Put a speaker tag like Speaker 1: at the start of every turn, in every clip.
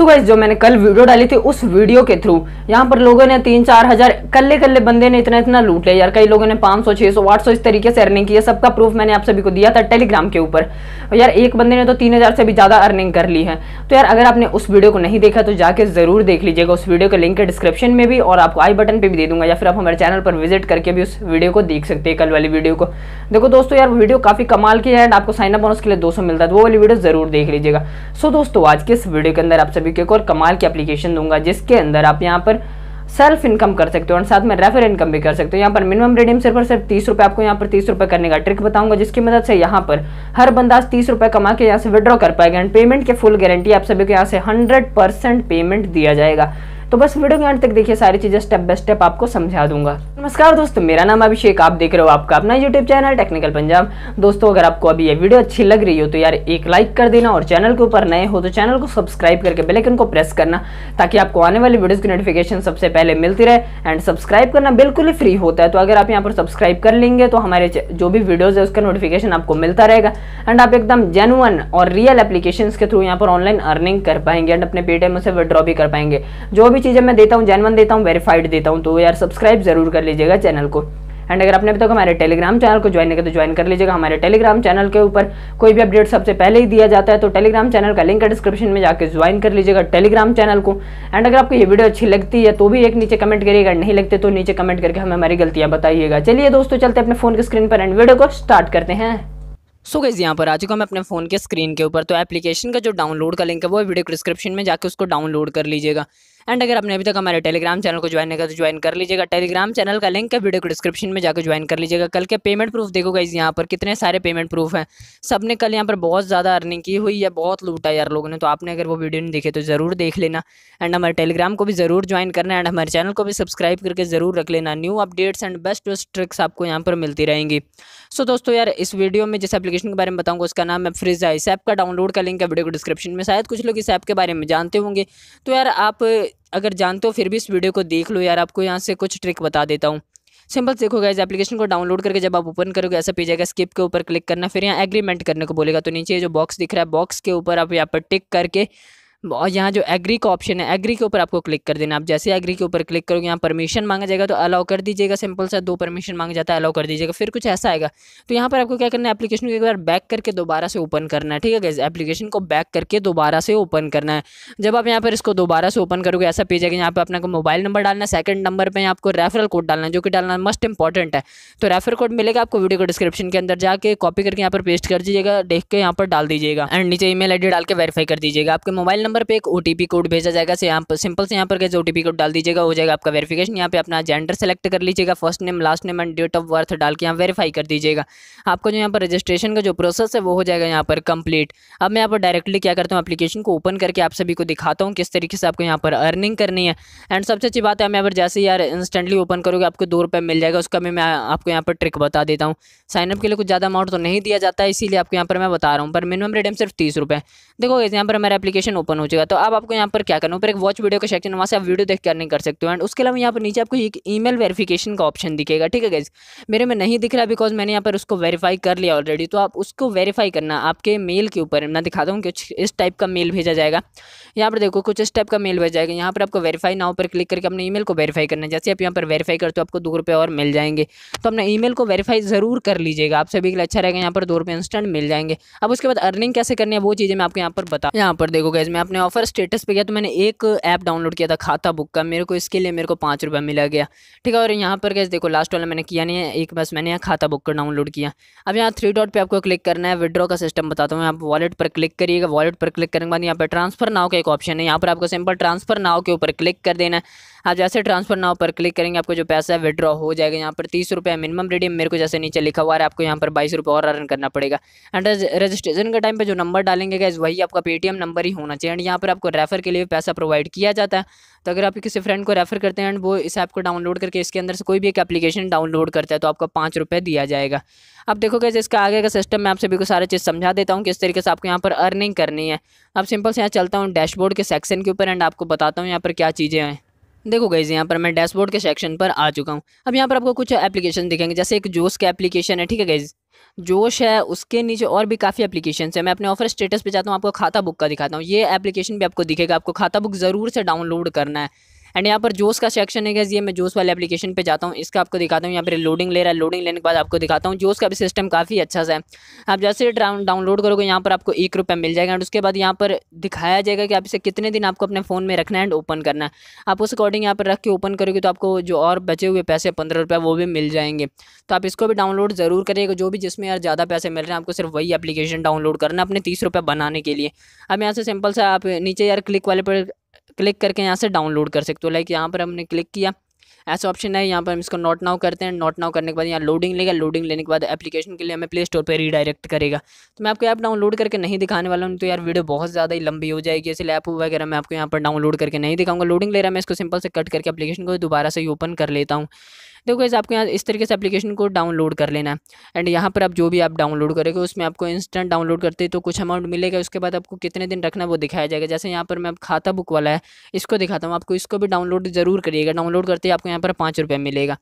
Speaker 1: so guys जो मैंने कल वीडियो डाली थी उस वीडियो के थ्रू यहाँ पर लोगों ने तीन चार हजार कल्ले कल्ले बंदे ने इतना इतना लूट लिया यार कई लोगों ने पाँच सौ छह सौ आठ सौ इस तरीके से अर्निंग की है सबका प्रूफ मैंने आप सभी को दिया था टेलीग्राम के ऊपर यार एक बंदे ने तो तीन हजार से भी ज्यादा अर्निंग कर ली है तो यार अगर आपने उस वीडियो को नहीं देखा तो जाकर जरूर देख लीजिएगा उस वीडियो का लिंक है डिस्क्रिप्शन में भी और आपको आई बटन पर भी दे दूंगा या फिर आप हमारे चैनल पर विजिट करके भी उस वीडियो को देख सकते हैं कल वाली वीडियो को देखो दोस्तों यार वीडियो काफी कमाल की है एंड आपको साइन अप बोनस के लिए दो मिलता है तो वो वाली वीडियो जरूर देख लीजिएगा सो दोस्तों आज के इस वीडियो के अंदर आप सभी टॉपिक एक और कमाल की एप्लीकेशन दूंगा जिसके अंदर आप यहाँ पर सेल्फ इनकम कर सकते हो और साथ में रेफर इनकम भी कर सकते हो यहाँ पर मिनिमम रिडीम सिर्फ और सिर्फ तीस रुपये आपको यहाँ पर तीस रुपये करने का ट्रिक बताऊंगा जिसकी मदद से यहाँ पर हर बंदा तीस रुपये कमा के यहाँ से विड्रॉ कर पाएगा एंड पेमेंट के फुल गारंटी आप सभी को यहाँ से हंड्रेड पेमेंट दिया जाएगा तो बस वीडियो के अंत तक देखिए सारी चीज़ें स्टेप बाय स्टेप आपको समझा दूंगा नमस्कार दोस्तों मेरा नाम अभिषेक आप देख रहे हो आपका अपना यूट्यूब चैनल टेक्निकल पंजाब दोस्तों अगर आपको अभी ये वीडियो अच्छी लग रही हो तो यार एक लाइक कर देना और चैनल के ऊपर नए हो तो चैनल को सब्सक्राइब करके बेल आइकन को प्रेस करना ताकि आपको आने वाली वीडियोस की नोटिफिकेशन सबसे पहले मिलती रहे एंड सब्सक्राइब करना बिल्कुल ही फ्री होता है तो अगर आप यहाँ पर सब्सक्राइब कर लेंगे तो हमारे जो भी वीडियोज़ है उसका नोटिफिकेशन आपको मिलता रहेगा एंड आप एकदम जेनुअन और रियल एप्लीकेशन के थ्रू यहाँ पर ऑनलाइन अर्निंग कर पाएंगे एंड अपने पेटीएम से विड्रॉ भी कर पाएंगे जो भी चीज़ें मैं देता हूँ जेनुअन देता हूँ वेरीफाइड देता हूँ तो यार सब्सक्राइब जरूर कर लीजिएगा चैनल को एंड अगर आपने अभी तक हमारे टेलीग्राम चैनल को ज्वाइन नहीं किया तो ज्वाइन कर लीजिएगा हमारे टेलीग्राम चैनल के ऊपर कोई भी अपडेट सबसे पहले ही दिया जाता है तो टेलीग्राम चैनल का लिंक है डिस्क्रिप्शन में जाकर ज्वाइन कर लीजिएगा टेलीग्राम चैनल को एंड अगर आपको ये वीडियो अच्छी लगती है तो भी एक नीचे कमेंट करिएगा नहीं लगते तो नीचे कमेंट करके हमें हमारी गलतियाँ बताइएगा चलिए दोस्तों चलते अपने फोन की स्क्रीन पर एंड वीडियो को स्टार्ट करते हैं सो गई यहाँ पर आ चुका मैं अपने फ़ोन के स्क्रीन के ऊपर तो एप्लीकेशन का जो डाउनलोड का लिंक है वो वीडियो डिस्क्रिप्शन में जाकर उसको डाउनलोड कर लीजिएगा एंड अगर आपने अभी तक हमारे टेलीग्राम चैनल को ज्वाइन नहीं किया तो ज्वाइन कर लीजिएगा टेलीग्राम चैनल का लिंक है वीडियो डिस्क्रिप्शन में जाकर ज्वाइन कर लीजिएगा कल के पेमेंट प्रूफ देखो गाइज यहाँ पर कितने सारे पेमेंट प्रूफ हैं सब ने कल यहाँ पर बहुत ज़्यादा अर्निंग की हुई है बहुत लूटा यार लोगों ने तो आपने अगर वो वीडियो नहीं देखे तो ज़रूर देख लेना एंड हमारे टेलीग्राम को भी ज़रूर ज्वाइन करना एंड हमारे चैनल को भी सब्सक्राइब करके ज़रूर रख लेना new updates and best best tricks आपको यहाँ पर मिलती रहेंगी सो दोस्तों यार इस वीडियो में जैसे एप्लीकेशन के बारे में बताऊंगा उसका नाम है फ्रिज है इस ऐप का डाउनलोड का लिंक है वीडियो को डिस्क्रिप्शन में शायद कुछ लोग इस ऐप के बारे में जानते होंगे तो यार आप अगर जानते हो फिर भी इस वीडियो को देख लो यार आपको यहाँ से कुछ ट्रिक बता देता हूँ सिंपल देखोगे इस एप्लीकेशन को डाउनलोड करके जब आप ओपन करोगे ऐसा पेज आएगा स्किप के ऊपर क्लिक करना फिर यहाँ एग्रीमेंट करने को बोलेगा तो नीचे जो बॉक्स दिख रहा है बॉक्स के ऊपर आप यहाँ पर टिक करके और यहाँ जो एग्री का ऑप्शन है एग्री के ऊपर आपको क्लिक कर देना आप जैसे एग्री के ऊपर क्लिक करोगे यहाँ परमिशन मांगा जाएगा तो अलाउ कर दीजिएगा सिंपल सा दो परमिशन मांगा जाता है अलाउ कर दीजिएगा फिर कुछ ऐसा आएगा तो यहाँ पर आपको क्या करना है एप्लीकेशन को एक बार बैक करके दोबारा से ओपन करना है ठीक है एप्लीकेशन को बैक करके दोबारा से ओपन करना है जब आप यहाँ पर इसको दोबारा से ओपन करोगे ऐसा पेज है यहाँ पर अपना मोबाइल नंबर डालना है सेकंड नंबर पर आपको रेफरल कोड डालना है जो कि डालना मस्ट इंपॉर्टेंट है तो रेफर कोड मिलेगा आपको वीडियो को डिस्क्रिप्शन के अंदर जाकर कॉपी करके यहाँ पर पेस्ट कर दीजिएगा देख के यहाँ पर डाल दीजिएगा एंड नीचे ई मेल डाल के वेरीफाई कर दीजिएगा आपके मोबाइल नंबर पे एक ओ कोड भेजा जाएगा से यहाँ पर सिंपल से यहाँ पर कैसे ओ कोड डाल दीजिएगा हो जाएगा आपका वेरिफिकेशन यहाँ पे अपना जेंडर सेलेक्ट कर लीजिएगा first name last name and date of birth डाल के यहाँ वेरीफाई कर दीजिएगा आपको जो यहाँ पर रजिस्ट्रेशन का जो प्रोसेस है वो हो जाएगा यहाँ पर कंप्लीट अब मैं यहाँ पर डायरेक्टली क्या करता हूँ अपलीकेशन को ओपन करके आप सभी को दिखाता हूँ किस तरीके से आपको यहाँ पर अर्निंग करनी है एंड सबसे अच्छी बात है मैं यहाँ पर जैसे यार इंस्टेंटली ओपन करोगे आपको दो रुपये मिल जाएगा उसका भी मैं आपको यहाँ पर ट्रिक बता देता हूँ साइनअप के लिए कुछ ज़्यादा अमाउंट तो नहीं दिया जाता है इसीलिए आपको यहाँ पर मैं बता रहा हूँ पर मिनिमम रेडियम सिर्फ तीस रुपये देखो यहाँ पर मेरा एप्लीकेशन ओपन हो जाएगा तो अब आपको यहाँ पर क्या करना ऊपर एक वॉच वीडियो का सेक्शन वहाँ से आप वीडियो देख नहीं कर सकते हो एंड उसके अलावा यहाँ पर नीचे आपको एक ईमेल वेरिफिकेशन का ऑप्शन दिखेगा ठीक है गैस मेरे में नहीं दिख रहा बिकॉज मैंने यहाँ पर उसको वेरीफाई कर लिया ऑलरेडी तो आप उसको वेरीफाई करना आपके मेल के ऊपर मैं दिखाता हूँ कुछ इस टाइप का मेल भेजा जाएगा यहाँ पर देखो कुछ इस टाइप का मेल भेजा जाएगा यहाँ पर आपको वेरीफाई नाव पर क्लिक करके अपने मेल को वेरीफाई करना है जैसे आप यहाँ पर वेरीफाई करते हो आपको दो रुपये और मिल जाएंगे तो अपने मेल को वेरीफाई ज़रूर कर लीजिएगा आप सभी के लिए अच्छा रहेगा यहाँ पर दो रुपये इंस्टेंट मिल जाएंगे अब उसके बाद अर्निंग कैसे करनी है वो चीज़ें मैं आपको यहाँ यहाँ पर बता यहाँ पर देखो गैस मैं अपने ऑफर स्टेटस पे गया तो मैंने एक ऐप डाउनलोड किया था खाता बुक का मेरे को इसके लिए मेरे को पाँच रुपया मिला गया ठीक है और यहाँ पर गैस देखो लास्ट वाला मैंने किया नहीं है एक बस मैंने यहाँ खाता बुक का डाउनलोड किया अब यहाँ थ्री डॉट पर आपको क्लिक करना है विड्रॉ का सिस्टम बताता हूँ आप वॉलेट पर क्लिक करिएगा वॉलेट पर क्लिक करने के बाद यहाँ पर ट्रांसफर नाव का एक ऑप्शन है यहाँ पर आपको सिंपल ट्रांसफर नाव के ऊपर क्लिक कर देना है आप जैसे ट्रांसफर नाव पर क्लिक करेंगे आपको जो पैसा है विड्रॉ हो जाएगा यहाँ पर तीस रुपये मिनिमम रेडियम मेरे को जैसे नीचे लिखा हुआ है आपको यहाँ पर बाईस रुपये और अर्न करना पड़ेगा एंड रजिस्ट्रेशन के टाइम पर जो नंबर डालेंगे गैस वही आपका पेटीएम नंबर ही होना चाहिए एंड यहाँ पर आपको रेफर के लिए पैसा प्रोवाइड किया जाता है तो अगर आप किसी फ्रेंड को रेफर करते हैं एंड वो इस ऐप को डाउनलोड करके इसके अंदर से कोई भी एक एप्लीकेशन डाउनलोड करता है तो आपका पाँच रुपये दिया जाएगा अब देखो कैसे इसका आगे का सिस्टम मैं आप सभी को सारा चीज़ समझा देता हूँ किस तरीके से आपको यहाँ पर अर्निंग करनी है अब सिंपल से यहाँ चलता हूँ डैशबोर्ड के सेक्शन के ऊपर एंड आपको बताता हूँ यहाँ पर क्या चीज़ें हैं देखो गईज़ यहाँ पर मैं डैशबोर्ड के सेक्शन पर आ चुका हूँ अब यहाँ पर आपको कुछ एप्लीकेशन दिखेंगे जैसे एक जोश का एप्लीकेशन है ठीक है गाइज जोश है उसके नीचे और भी काफ़ी एप्लीकेशन है मैं अपने ऑफर स्टेटस पे जाता हूँ आपको खाता बुक का दिखाता हूँ ये एप्लीकेशन भी आपको दिखेगा आपको खाता बुक ज़रूर से डाउनलोड करना है एंड यहाँ पर जोस का सेक्शन है गैस ये मैं जोस वाले एप्लीकेशन पे जाता हूँ इसका आपको दिखाता हूँ यहाँ पर लोडिंग ले रहा है लोडिंग लेने के बाद आपको दिखाता हूँ जोस का भी सिस्टम काफ़ी अच्छा सा है आप जैसे डाउनलोड करोगे यहाँ पर आपको एक रुपये मिल जाएगा एंड उसके बाद यहाँ पर दिखाया जाएगा कि आप इसे कितने दिन आपको अपने फ़ोन में रखना है एंड ओपन करना है आप उस अकॉर्डिंग यहाँ पर रख के ओपन करोगे तो आपको जो और बचे हुए पैसे पंद्रह रुपये वो भी मिल जाएंगे तो आप इसको भी डाउनलोड ज़रूर करिएगा जो भी जिसमें यार ज़्यादा पैसे मिल रहे हैं आपको सिर्फ वही एप्लीकेशन डाउनलोड करना अपने तीस रुपये बनाने के लिए अब यहाँ से सिंपल सा आप नीचे यार क्लिक वाले पर क्लिक करके यहाँ से डाउनलोड कर सकते हो लाइक यहाँ पर हमने क्लिक किया ऐसा ऑप्शन है यहाँ पर हम इसको नोट नाउ करते हैं नोट नाउ करने के बाद यहाँ लोडिंग लेगा लोडिंग लेने के बाद एप्लीकेशन के लिए हमें प्ले स्टोर पर रीडायरेक्ट करेगा तो मैं आपको ऐप डाउनलोड करके नहीं दिखाने वाला हूँ तो यार वीडियो बहुत ज़्यादा ही लंबी हो जाएगी ऐसे ऐप वगैरह मैं आपको यहाँ पर डाउनलोड करके नहीं दिखाऊंगा लोडिंग ले रहा मैं इसको सिंपल से कट करके अपलीकेशन को दोबारा से ही ओपन कर लेता हूँ देखो इस आपको यहाँ इस तरीके से एप्लीकेशन को डाउनलोड कर लेना है एंड यहाँ पर आप जो भी आप डाउनलोड करेंगे उसमें आपको इंस्टेंट डाउनलोड करते तो कुछ अमाउंट मिलेगा उसके बाद आपको कितने दिन रखना वो दिखाया जाएगा जैसे यहाँ पर मैं खाता बुक वाला है इसको दिखाता हूँ आपको इसको भी डाउनलोड ज़रूर करिएगा डाउनलोड करते ही आपको यहाँ पर पाँच रुपये मिलेगा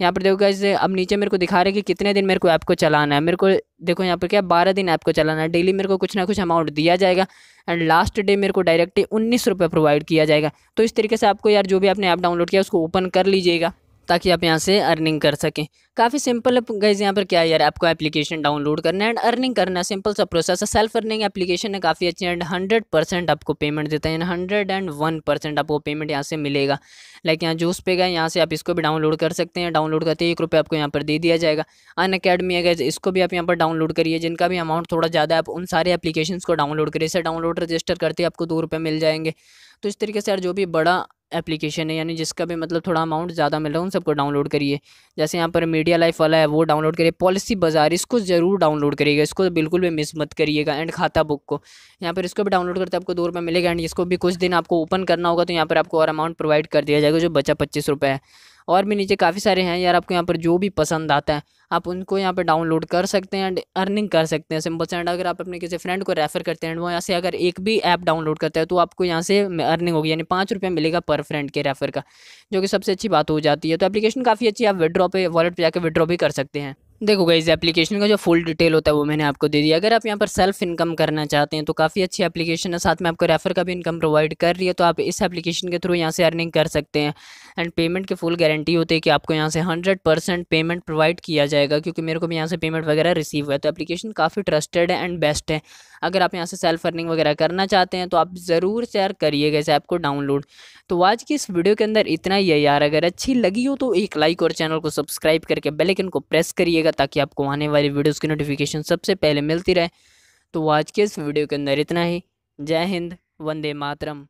Speaker 1: यहाँ पर देखो इस अब नीचे मेरे को दिखा रहे कि कितने दिन मेरे को ऐप को चलाना है मेरे को देखो यहाँ पर क्या बारह दिन ऐप को चलाना है डेली मेरे को कुछ ना कुछ अमाउंट दिया जाएगा एंड लास्ट डे मेरे को डायरेक्टली उन्नीस रुपये प्रोवाइड किया जाएगा तो इस तरीके से आपको यार जो भी आपने ऐप आप डाउनलोड किया उसको ओपन कर लीजिएगा ताकि आप यहाँ से अर्निंग कर सकें काफ़ी सिंपल है यहाँ पर क्या है यार आपको एप्लीकेशन डाउनलोड करना है एंड अर्निंग करना सिंपल सा प्रोसेस है सेल्फ अर्निंग एप्लीकेशन है काफ़ी अच्छी एंड हंड्रेड परसेंट आपको पेमेंट देता है हंड्रेड एंड वन परसेंट आपको पेमेंट यहाँ से मिलेगा लाइक यहाँ जूस पे गए यहाँ से आप इसको भी डाउनलोड कर सकते हैं डाउनलोड करते ही एक रुपये आपको यहाँ पर दे दिया जाएगा अन अकेडमी है गैज इसको भी आप यहाँ पर डाउनलोड करिए जिनका भी अमाउंट थोड़ा ज़्यादा है आप उन सारे एप्लीकेशन को डाउनलोड करिए इसे डाउनलोड रजिस्टर करते आपको दो रुपये मिल जाएंगे तो इस तरीके से यार जो भी बड़ा एप्लीकेशन है यानी जिसका भी मतलब थोड़ा अमाउंट ज़्यादा मिल रहा है उन सबको डाउनलोड करिए जैसे यहाँ पर मीडिया लाइफ वाला है वो डाउनलोड करिए पॉलिसी बाजार इसको ज़रूर डाउनलोड करिएगा इसको बिल्कुल भी मिस मत करिएगा एंड खाता बुक को यहाँ पर इसको भी डाउनलोड करते आपको दो रुपये मिलेगा एंड इसको भी कुछ दिन आपको ओपन करना होगा तो यहाँ पर आपको और अमाउंट प्रोवाइड कर दिया जाएगा जो बचा पच्चीस रुपये है और भी नीचे काफ़ी सारे हैं यार आपको यहाँ पर जो भी पसंद आता है आप उनको यहाँ पर डाउनलोड कर सकते हैं एंड अर्निंग कर सकते हैं सिंपल से एंड अगर आप अपने किसी फ्रेंड को रेफर करते हैं वो यहाँ से अगर एक भी ऐप डाउनलोड करता है तो आपको यहाँ से अर्निंग होगी यानी पाँच रुपये मिलेगा पर फ्रेंड के रेफर का जो कि सबसे अच्छी बात हो जाती है तो एप्लीकेशन काफ़ी अच्छी आप विड्रॉ पे वॉलेट पर जाकर विड्रॉ भी कर सकते हैं देखो गई एप्लीकेशन का जो फुल डिटेल होता है वो मैंने आपको दे दिया अगर आप यहाँ पर सेल्फ इनकम करना चाहते हैं तो काफ़ी अच्छी एप्लीकेशन है साथ में आपको रेफर का भी इनकम प्रोवाइड कर रही है तो आप इस एप्लीकेशन के थ्रू यहाँ से अर्निंग कर सकते हैं एंड पेमेंट की फुल गारंटी होती है कि आपको यहाँ से हंड्रेड परसेंट पेमेंट प्रोवाइड किया जाएगा क्योंकि मेरे को भी यहाँ से पेमेंट वगैरह रिसीव हुआ है तो एप्लीकेशन काफ़ी ट्रस्टेड है एंड बेस्ट है अगर आप यहाँ से सेल्फ अर्निंग वगैरह करना चाहते हैं तो आप ज़रूर शेयर करिएगा इस ऐप को डाउनलोड तो आज की इस वीडियो के अंदर इतना ही है यार अगर अच्छी लगी हो तो एक लाइक और चैनल को सब्सक्राइब करके बेलेकन को प्रेस करिएगा कीजिएगा ताकि आपको आने वाली वीडियोज़ की नोटिफिकेशन सबसे पहले मिलती रहे तो आज के इस वीडियो के अंदर इतना ही जय हिंद वंदे मातरम